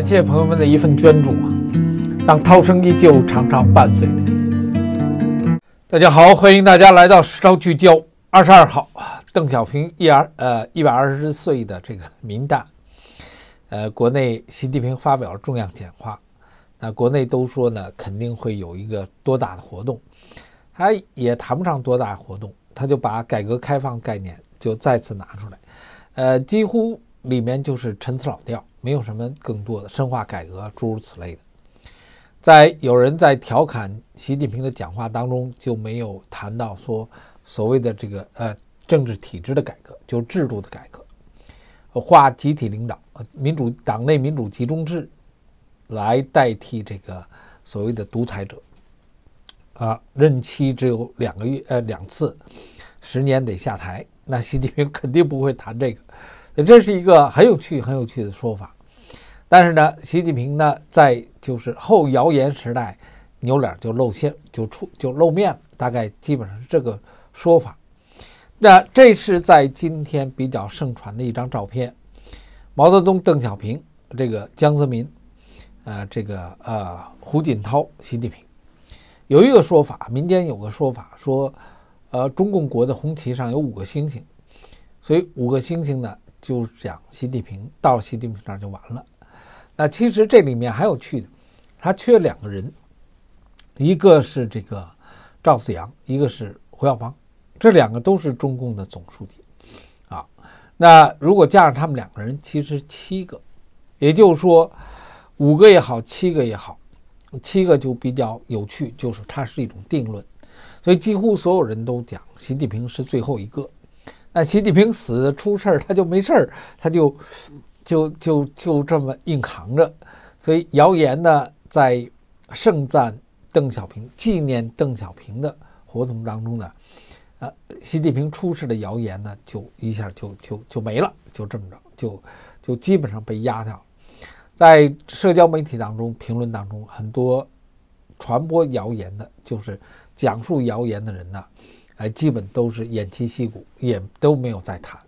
感谢朋友们的一份捐助，啊，让涛声依旧常常伴随着你。大家好，欢迎大家来到《时涛聚焦》二十二号，邓小平一二呃一百二十岁的这个民诞，呃，国内习近平发表了重要讲话，那国内都说呢肯定会有一个多大的活动，他也谈不上多大活动，他就把改革开放概念就再次拿出来，呃，几乎里面就是陈词老调。没有什么更多的深化改革诸如此类的，在有人在调侃习近平的讲话当中，就没有谈到说所谓的这个呃政治体制的改革，就制度的改革，化集体领导、民主党内民主集中制来代替这个所谓的独裁者，啊，任期只有两个月呃两次，十年得下台，那习近平肯定不会谈这个。这是一个很有趣、很有趣的说法，但是呢，习近平呢，在就是后谣言时代，扭脸就露馅，就出就露面了，大概基本上是这个说法。那这是在今天比较盛传的一张照片：毛泽东、邓小平、这个江泽民，呃，这个呃胡锦涛、习近平。有一个说法，民间有个说法说，呃，中共国的红旗上有五个星星，所以五个星星呢。就讲习近平，到习近平那儿就完了。那其实这里面还有趣的，他缺两个人，一个是这个赵紫阳，一个是胡耀邦，这两个都是中共的总书记啊。那如果加上他们两个人，其实七个，也就是说五个也好，七个也好，七个就比较有趣，就是它是一种定论。所以几乎所有人都讲习近平是最后一个。但习近平死出事儿，他就没事儿，他就，就就就这么硬扛着。所以谣言呢，在盛赞邓小平、纪念邓小平的活动当中呢，呃，习近平出事的谣言呢，就一下就就就没了，就这么着，就就基本上被压下。在社交媒体当中评论当中，很多传播谣言的，就是讲述谣言的人呢。哎，基本都是偃旗息鼓，也都没有再谈。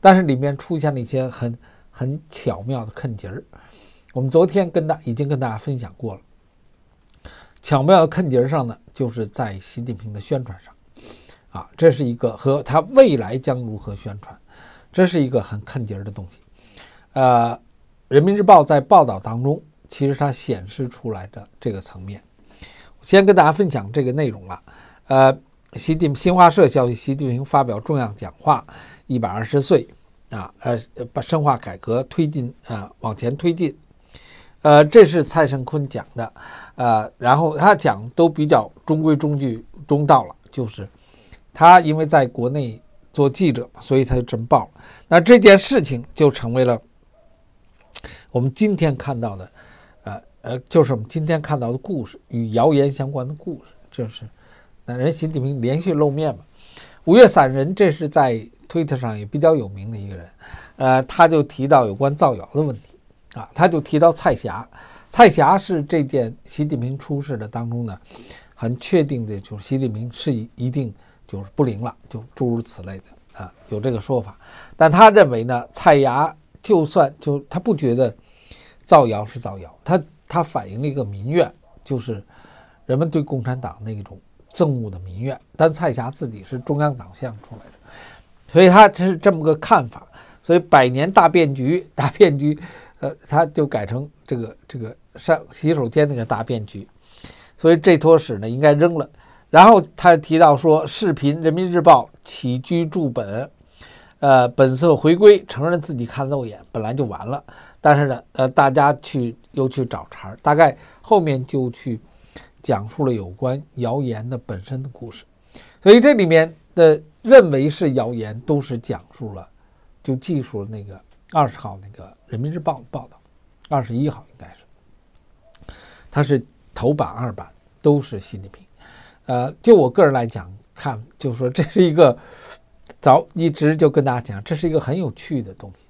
但是里面出现了一些很很巧妙的坑节儿。我们昨天跟大已经跟大家分享过了，巧妙的坑节儿上呢，就是在习近平的宣传上，啊，这是一个和他未来将如何宣传，这是一个很坑节儿的东西。呃，《人民日报》在报道当中，其实它显示出来的这个层面，我先跟大家分享这个内容了，呃。习近新华社消息，习近平发表重要讲话，一百二十岁啊，呃，把深化改革推进啊，往前推进，呃，这是蔡胜坤讲的，呃，然后他讲都比较中规中矩中道了，就是他因为在国内做记者，所以他就真报了。那这件事情就成为了我们今天看到的，呃呃，就是我们今天看到的故事与谣言相关的故事，就是。人习近平连续露面嘛，五月散人这是在推特上也比较有名的一个人，呃，他就提到有关造谣的问题啊，他就提到蔡霞，蔡霞是这件习近平出事的当中呢，很确定的就是习近平是一定就是不灵了，就诸如此类的啊，有这个说法，但他认为呢，蔡霞就算就他不觉得造谣是造谣，他他反映了一个民怨，就是人们对共产党那种。憎恶的民怨，但蔡霞自己是中央党项出来的，所以他是这么个看法。所以百年大变局，大变局，呃，他就改成这个这个上洗手间那个大变局。所以这坨屎呢应该扔了。然后他提到说，视频《人民日报》起居注本，呃，本次回归承认自己看走眼，本来就完了。但是呢，呃，大家去又去找茬，大概后面就去。讲述了有关谣言的本身的故事，所以这里面的认为是谣言，都是讲述了，就记述了那个二十号那个《人民日报》报道，二十一号应该是，它是头版二版都是习近平，呃，就我个人来讲看，就是说这是一个早一直就跟大家讲，这是一个很有趣的东西。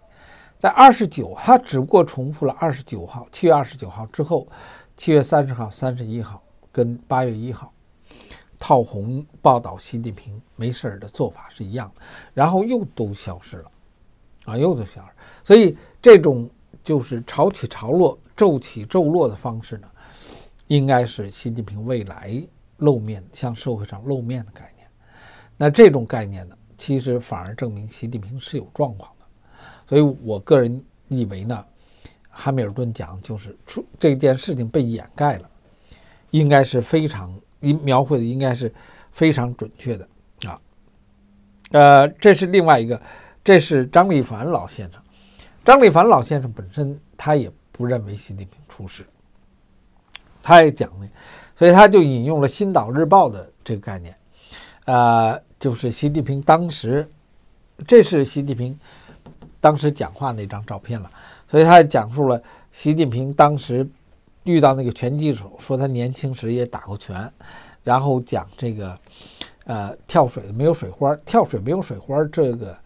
在二十九，它只不过重复了二十九号，七月二十九号之后，七月三十号、三十一号。跟八月一号套红报道习近平没事儿的做法是一样，然后又都消失了，啊，又都消失，所以这种就是潮起潮落、骤起骤落的方式呢，应该是习近平未来露面向社会上露面的概念。那这种概念呢，其实反而证明习近平是有状况的。所以我个人以为呢，汉密尔顿讲就是出这件事情被掩盖了。应该是非常，应描绘的应该是非常准确的啊，呃，这是另外一个，这是张立凡老先生，张立凡老先生本身他也不认为习近平出事，他也讲呢，所以他就引用了《新岛日报》的这个概念，呃，就是习近平当时，这是习近平当时讲话那张照片了，所以他讲述了习近平当时。遇到那个拳击手说他年轻时也打过拳，然后讲这个，呃，跳水没有水花，跳水没有水花，这个，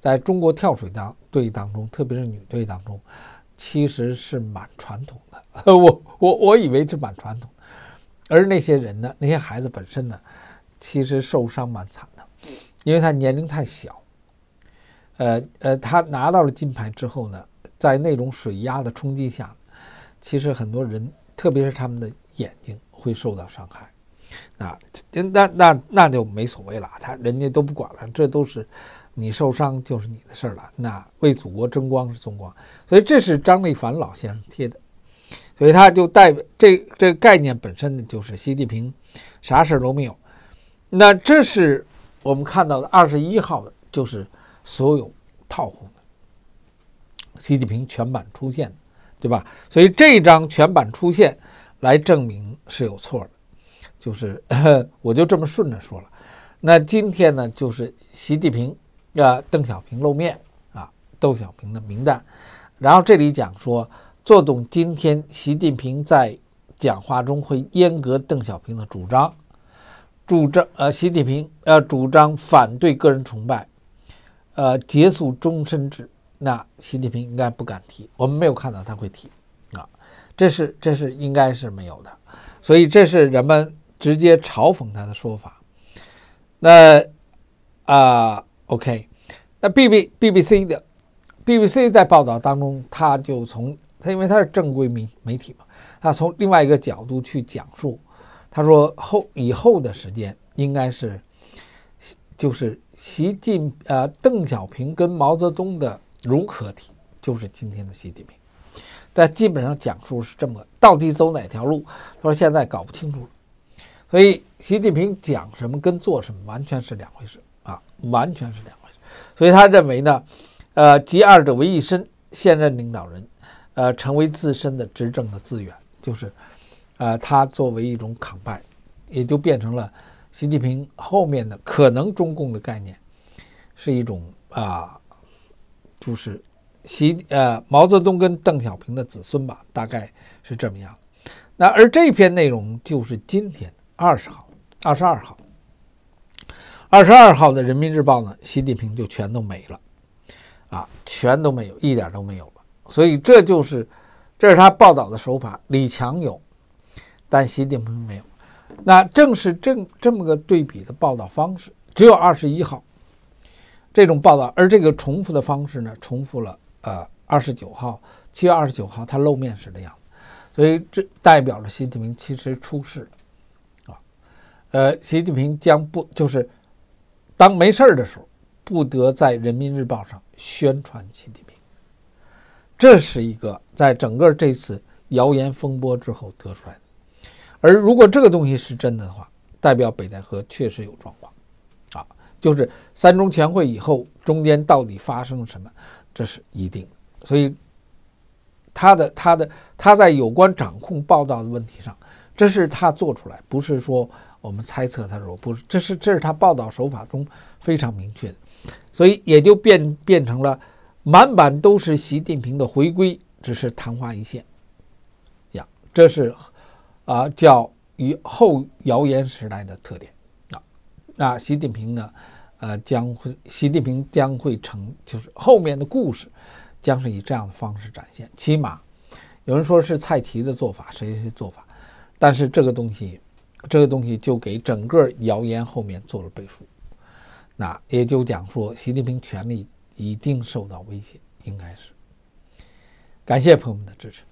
在中国跳水当队当中，特别是女队当中，其实是蛮传统的。我我我以为是蛮传统，而那些人呢，那些孩子本身呢，其实受伤蛮惨的，因为他年龄太小。呃呃，他拿到了金牌之后呢，在那种水压的冲击下。其实很多人，特别是他们的眼睛会受到伤害，那那那那就没所谓了，他人家都不管了，这都是你受伤就是你的事儿了，那为祖国争光是颂光，所以这是张立凡老先生贴的，所以他就代表这这概念本身呢，就是习近平，啥事儿都没有。那这是我们看到的二十一号的就是所有套红的习近平全版出现的。对吧？所以这一全版出现，来证明是有错的，就是 我就这么顺着说了。那今天呢，就是习近平啊，邓小平露面啊，邓小平的名单。然后这里讲说，坐总今天习近平在讲话中会阉割邓小平的主张，主张呃，习近平呃主张反对个人崇拜，呃，结束终身制。那习近平应该不敢提，我们没有看到他会提，啊，这是这是应该是没有的，所以这是人们直接嘲讽他的说法。那啊，OK，那 B B B B C 的 B B C 在报道当中，他就从他因为他是正规媒媒体嘛，他从另外一个角度去讲述，他说后以后的时间应该是就是习近呃邓小平跟毛泽东的。融合体就是今天的习近平，但基本上讲述是这么，到底走哪条路？他说现在搞不清楚了，所以习近平讲什么跟做什么完全是两回事啊，完全是两回事。所以他认为呢，呃，集二者为一身，现任领导人，呃，成为自身的执政的资源，就是，呃，他作为一种抗败，也就变成了习近平后面的可能中共的概念，是一种啊。就是习呃毛泽东跟邓小平的子孙吧，大概是这么样。那而这篇内容就是今天二十号、二十二号、二十二号的《人民日报》呢，习近平就全都没了啊，全都没有，一点都没有了。所以这就是这是他报道的手法，李强有，但习近平没有。那正是这这么个对比的报道方式，只有二十一号。这种报道，而这个重复的方式呢，重复了呃二十九号，七月二十九号他露面时的样子，所以这代表了习近平其实出事了啊，呃，习近平将不就是当没事儿的时候不得在人民日报上宣传习近平，这是一个在整个这次谣言风波之后得出来的，而如果这个东西是真的话，代表北戴河确实有状况。就是三中全会以后，中间到底发生了什么？这是一定所以，他的、他的、他在有关掌控报道的问题上，这是他做出来，不是说我们猜测。他说不，是，这是这是他报道手法中非常明确的。所以也就变变成了满版都是习近平的回归，只是昙花一现呀。这是啊叫与后谣言时代的特点啊。那习近平呢？呃，将会，习近平将会成，就是后面的故事，将是以这样的方式展现。起码，有人说是蔡奇的做法，谁谁做法，但是这个东西，这个东西就给整个谣言后面做了背书，那也就讲说，习近平权力一定受到威胁，应该是。感谢朋友们的支持。